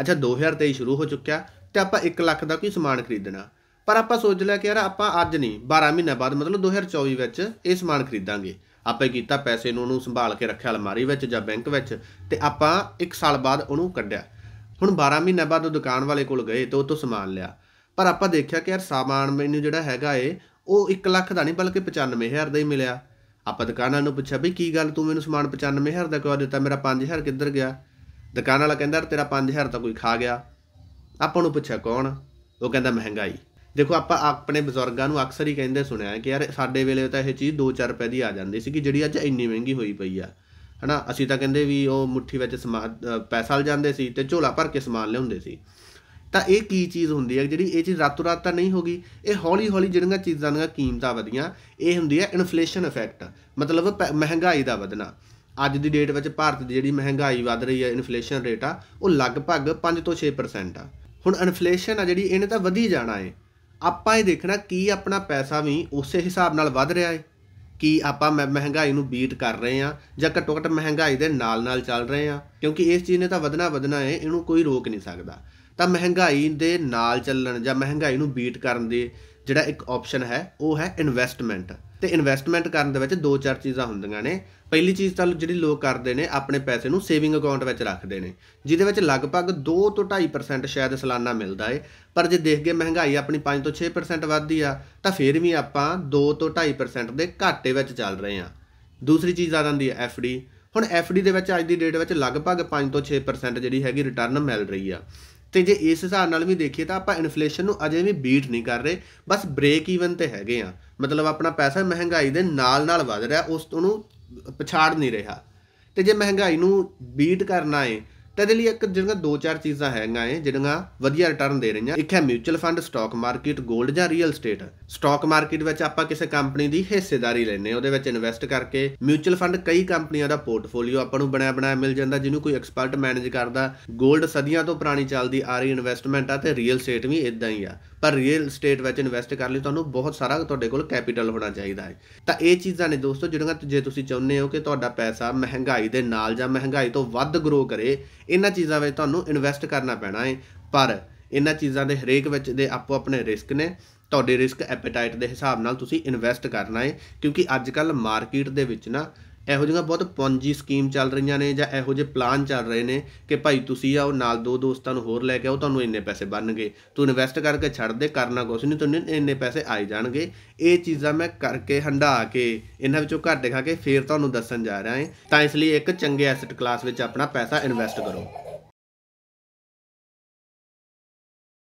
ਅੱਛਾ 2023 ਸ਼ੁਰੂ ਹੋ ਚੁੱਕਿਆ ਤੇ ਆਪਾਂ 1 ਲੱਖ ਦਾ ਕੋਈ ਸਮਾਨ ਖਰੀਦਣਾ ਪਰ ਆਪਾਂ ਸੋਚ ਲਿਆ ਕਿ ਯਾਰ ਆਪਾਂ ਅੱਜ ਨਹੀਂ 12 ਮਹੀਨੇ ਬਾਅਦ ਮਤਲਬ 2024 ਵਿੱਚ ਇਹ ਸਮਾਨ ਖਰੀਦਾਂਗੇ ਆਪਾਂ ਕੀਤਾ ਪੈਸੇ ਨੂੰ ਉਹਨੂੰ ਸੰਭਾਲ ਕੇ ਰੱਖਿਆ ਅਲਮਾਰੀ ਵਿੱਚ ਜਾਂ ਬੈਂਕ ਵਿੱਚ ਤੇ ਆਪਾਂ 1 ਸਾਲ ਬਾਅਦ ਉਹਨੂੰ ਕੱਢਿਆ ਹੁਣ 12 ਮਹੀਨੇ ਬਾਅਦ ਉਹ ਦੁਕਾਨ ਵਾਲੇ ਕੋਲ ਗਏ ਤੇ ਉਹ ਤੋਂ ਸਮਾਨ ਲਿਆ ਪਰ ਆਪਾਂ ਦੇਖਿਆ ਕਿ ਯਾਰ ਸਮਾਨ ਮੈਨੂੰ ਜਿਹੜਾ ਹੈਗਾ ਏ ਉਹ 1 ਲੱਖ ਦਾ ਨਹੀਂ ਬਲਕਿ 95000 ਦਾ ਹੀ ਮਿਲਿਆ ਆਪਾਂ ਦੁਕਾਨਾਂ ਨੂੰ ਪੁੱਛਿਆ ਵੀ ਕੀ ਗੱਲ ਤੂੰ ਮੈਨੂੰ ਸਮਾਨ 95000 ਦਾ ਕਿਉਂ ਦਿੱਤਾ ਮੇਰਾ 5000 ਕਿੱਧਰ ਗਿਆ ਦੁਕਾਨ ਵਾਲਾ ਕਹਿੰਦਾ ਤੇਰਾ 5000 ਤਾਂ ਕੋਈ ਖਾ ਗਿਆ ਆਪਾਂ ਨੂੰ ਪੁੱਛਿਆ ਕੌਣ ਉਹ ਕਹਿੰਦਾ ਮਹਿੰਗਾਈ ਦੇਖੋ ਆਪਾਂ ਆਪਣੇ ਬਜ਼ੁਰਗਾਂ ਨੂੰ ਅਕਸਰ ਹੀ ਕਹਿੰਦੇ ਸੁਣਿਆ ਕਿ ਯਾਰ ਸਾਡੇ ਵੇਲੇ ਤਾਂ ਇਹ ਚੀਜ਼ 2-4 ਰੁਪਏ ਦੀ ਆ ਜਾਂਦੀ ਸੀ ਕਿ ਜਿਹੜੀ ਅੱਜ ਇੰਨੀ ਮਹਿੰਗੀ ਹੋਈ ਪਈ ਆ ਹਨਾ ਅਸੀਂ ਤਾਂ ਕਹਿੰਦੇ ਵੀ ਉਹ ਮੁੱਠੀ ਵਿੱਚ ਸਮਾਨ ਪੈਸਾ ਲ ਜਾਂਦੇ ਸੀ ਤੇ ਝੋਲਾ ਭਰ ਕੇ ਸਮਾਨ ਲਿਆਉਂਦੇ ਸੀ ਤਾਂ ਇਹ ਕੀ ਚੀਜ਼ ਹੁੰਦੀ ਹੈ ਜਿਹੜੀ ਇਹ ਚੀਜ਼ ਰਾਤੋਂ ਰਾਤ ਤਾਂ ਨਹੀਂ ਹੋਗੀ ਇਹ ਹੌਲੀ ਹੌਲੀ ਜਿਹੜੀਆਂ ਚੀਜ਼ਾਂ ਦੀਆਂ ਕੀਮਤਾਂ ਵਧੀਆਂ ਇਹ ਹੁੰਦੀ ਹੈ ਇਨਫਲੇਸ਼ਨ ਇਫੈਕਟ ਮਤਲਬ ਮਹਿੰਗਾਈ ਦਾ ਵਧਣਾ ਅੱਜ ਦੀ ਡੇਟ ਵਿੱਚ ਭਾਰਤ ਦੀ ਜਿਹੜੀ ਮਹਿੰਗਾਈ ਵੱਧ ਰਹੀ ਹੈ ਇਨਫਲੇਸ਼ਨ ਰੇਟ ਆ ਉਹ ਲਗਭਗ 5 ਤੋਂ 6% ਆ ਹੁਣ ਇਨਫਲੇਸ਼ਨ ਆ ਜਿਹੜੀ ਇਹਨੇ ਤਾਂ ਵਧੀ ਜਾਣਾ ਹੈ ਆਪਾਂ ਇਹ ਦੇਖਣਾ ਕੀ ਆਪਣਾ ਪੈਸਾ ਵੀ ਉਸੇ ਹਿਸਾਬ ਨਾਲ ਵੱਧ ਰਿਹਾ ਹੈ ਕੀ ਆਪਾਂ ਮਹਿੰਗਾਈ ਨੂੰ ਬੀਟ ਕਰ ਰਹੇ ਆ ਜਾਂ ਘੱਟੋ ਘੱਟ ਮਹਿੰਗਾਈ ਦੇ ਨਾਲ-ਨਾਲ ਚੱਲ ਰਹੇ ਆ ਕਿਉਂਕਿ ਇਸ ਚੀਜ਼ ਨੇ ਤਾਂ ਵਧਣਾ ਵਧਣਾ ਹੈ ਇਹਨੂੰ ਕੋਈ ਰੋਕ ਨਹੀਂ ਸਕਦਾ ਤਾਂ ਮਹਿੰਗਾਈ ਦੇ ਨਾਲ ਚੱਲਣ ਜਾਂ ਮਹਿੰਗਾਈ ਨੂੰ ਬੀਟ ਕਰਨ ਦੇ ਜਿਹੜਾ ਇੱਕ ਆਪਸ਼ਨ ਹੈ ਉਹ ਹੈ ਇਨਵੈਸਟਮੈਂਟ ਤੇ ਇਨਵੈਸਟਮੈਂਟ ਕਰਨ ਦੇ ਵਿੱਚ ਦੋ ਚਾਰ ਚੀਜ਼ਾਂ ਹੁੰਦੀਆਂ ਨੇ ਪਹਿਲੀ ਚੀਜ਼ ਤਾਂ ਜਿਹੜੀ ਲੋਕ ਕਰਦੇ ਨੇ ਆਪਣੇ ਪੈਸੇ ਨੂੰ ਸੇਵਿੰਗ ਅਕਾਊਂਟ ਵਿੱਚ ਰੱਖਦੇ ਨੇ ਜਿਹਦੇ ਵਿੱਚ ਲਗਭਗ 2 ਤੋਂ 2.5% ਸ਼ਾਇਦ ਸਾਲਾਨਾ ਮਿਲਦਾ ਏ ਪਰ ਜੇ ਦੇਖ ਕੇ ਮਹਿੰਗਾਈ ਆਪਣੀ 5 ਤੋਂ 6% ਵੱਧਦੀ ਆ ਤਾਂ ਫੇਰ ਵੀ ਆਪਾਂ 2 ਤੋਂ 2.5% ਦੇ ਘਾਟੇ ਵਿੱਚ ਚੱਲ ਰਹੇ ਆ ਦੂਸਰੀ ਚੀਜ਼ ਆ ਜਾਂਦੀ ਹੈ ਐਫਡੀ ਹੁਣ ਐਫਡੀ ਦੇ ਵਿੱਚ ਅੱਜ ਦੀ ਡੇਟ ਵਿੱਚ ਲਗਭਗ 5 ਤੋਂ 6% ਜਿਹੜੀ ਹੈਗੀ ਰਿਟਰਨ ਮਿਲ ਰਹੀ ਆ ਤੇ ਜੇ ਇਸ ਹਿਸਾਬ ਨਾਲ ਵੀ ਦੇਖੀਏ ਤਾਂ ਆਪਾਂ ਇਨਫਲੇਸ਼ਨ ਨੂੰ ਅਜੇ ਵੀ ਬੀਟ ਨਹੀਂ ਕਰ ਰਹੇ ਬਸ ਬ੍ਰੇਕ ਈਵਨ ਤੇ ਹੈਗੇ ਆ ਮਤਲਬ ਆਪਣਾ ਪੈਸਾ ਮਹਿੰਗਾਈ ਦੇ ਨਾਲ ਨਾਲ ਵਧ ਰਿਹਾ ਉਸ ਨੂੰ ਪਛਾੜ ਨਹੀਂ ਰਿਹਾ ਤੇ ਜੇ ਮਹਿੰਗਾਈ ਨੂੰ ਬੀਟ ਕਰਨਾ ਹੈ ਤਾਂ ਇਹਦੇ ਲਈ ਇੱਕ ਜਿਹੜੀਆਂ ਦੋ ਚਾਰ ਚੀਜ਼ਾਂ ਹੈਗੀਆਂ ਏ ਜਿਹੜੀਆਂ ਵਧੀਆ ਰਿਟਰਨ ਦੇ ਰਹੀਆਂ ਇੱਕ ਹੈ ਮਿਊਚੁਅਲ ਫੰਡ ਸਟਾਕ ਮਾਰਕੀਟ 골ਡ ਜਾਂ ਰੀਅਲ ਸਟੇਟ ਸਟਾਕ ਮਾਰਕੀਟ ਵਿੱਚ ਆਪਾਂ ਕਿਸੇ ਕੰਪਨੀ ਦੀ ਹਿੱਸੇਦਾਰੀ ਲੈਨੇ ਉਹਦੇ ਵਿੱਚ ਇਨਵੈਸਟ ਕਰਕੇ ਮਿਊਚੁਅਲ ਫੰਡ ਕਈ ਕੰਪਨੀਆਂ ਦਾ ਪੋਰਟਫੋਲੀਓ ਆਪਾਂ ਨੂੰ ਬਣਾ ਬਣਾਇਆ ਮਿਲ ਜਾਂਦਾ ਜਿਹਨੂੰ ਕੋਈ ਐਕਸਪਰਟ ਮੈਨੇਜ ਕਰਦਾ 골ਡ ਸਦੀਆਂ ਤੋਂ ਪੁਰਾਣੀ ਚੱਲਦੀ ਆ ਰਹੀ ਇਨਵੈਸਟਮੈਂਟ ਆ ਤੇ ਰੀਅਲ ਸਟੇਟ ਵੀ ਇਦਾਂ ਹੀ ਆ ਪਰ ਰੀਅਲ ਸਟੇਟ ਵਿੱਚ ਇਨਵੈਸਟ ਕਰਨ ਲਈ ਤੁਹਾਨੂੰ ਬਹੁਤ ਸਾਰਾ ਤੁਹਾਡੇ ਕੋਲ ਕੈਪੀਟਲ ਹੋਣਾ ਚਾਹੀਦਾ ਹੈ ਤਾਂ ਇਹ ਚੀਜ਼ਾਂ ਨੇ ਦੋਸਤੋ ਜਿਹੜੀਆਂ ਜੇ ਤੁਸੀਂ ਚਾਹੁੰਦੇ ਹੋ ਕਿ ਤੁਹਾਡਾ ਪੈਸਾ ਮਹਿੰਗਾਈ ਦੇ ਨਾਲ ਜਾਂ ਮਹਿੰਗਾਈ ਤੋਂ ਵੱਧ ਗਰੋ ਕਰੇ ਇਹਨਾਂ ਚੀਜ਼ਾਂ ਵਿੱਚ ਤੁਹਾਨੂੰ ਇਨਵੈਸਟ ਕਰਨਾ ਪੈਣਾ ਹੈ ਪਰ ਇਹਨਾਂ ਚੀਜ਼ਾਂ ਦੇ ਹਰੇਕ ਵਿੱਚ ਦੇ ਆਪੋ ਆਪਣੇ ਰਿਸਕ ਨੇ ਤੁਹਾਡੇ ਰਿਸਕ ਐਪੀਟਾਈਟ ਦੇ ਹਿਸਾਬ ਨਾਲ ਤੁਸੀਂ ਇਨਵੈਸਟ ਕਰਨਾ ਹੈ ਕਿਉਂਕਿ ਅੱਜ ਕੱਲ ਮਾਰਕੀਟ ਦੇ ਵਿੱਚ ਨਾ ਇਹੋ ਜਿਹੀਆਂ ਬਹੁਤ ਪੌਂਜੀ ਸਕੀਮ ਚੱਲ ਰਹੀਆਂ ਨੇ ਜਾਂ ਇਹੋ ਜਿਹੇ ਪਲਾਨ ਚੱਲ ਰਹੇ ਨੇ ਕਿ ਭਾਈ ਤੁਸੀਂ ਆਓ ਨਾਲ ਦੋ ਦੋਸਤਾਂ ਨੂੰ ਹੋਰ ਲੈ ਕੇ ਆਓ ਤੁਹਾਨੂੰ ਇੰਨੇ ਪੈਸੇ ਬਣਨਗੇ ਤੂੰ ਇਨਵੈਸਟ ਕਰਕੇ ਛੱਡ ਦੇ ਕਰਨਾ ਕੁਛ ਨਹੀਂ ਤੁਹਾਨੂੰ ਇੰਨੇ ਪੈਸੇ ਆਈ ਜਾਣਗੇ ਇਹ ਚੀਜ਼ਾਂ ਮੈਂ ਕਰਕੇ ਹੰਡਾ ਕੇ ਇਹਨਾਂ ਵਿੱਚੋਂ ਘੱਟ ਦਿਖਾ ਕੇ ਫੇਰ ਤੁਹਾਨੂੰ ਦੱਸਣ ਜਾ ਰਿਹਾ ਹਾਂ ਤਾਂ ਇਸ ਲਈ ਇੱਕ ਚੰਗੇ ਐਸੈਟ ਕਲਾਸ ਵਿੱਚ ਆਪਣਾ ਪੈਸਾ ਇਨਵੈਸਟ ਕਰੋ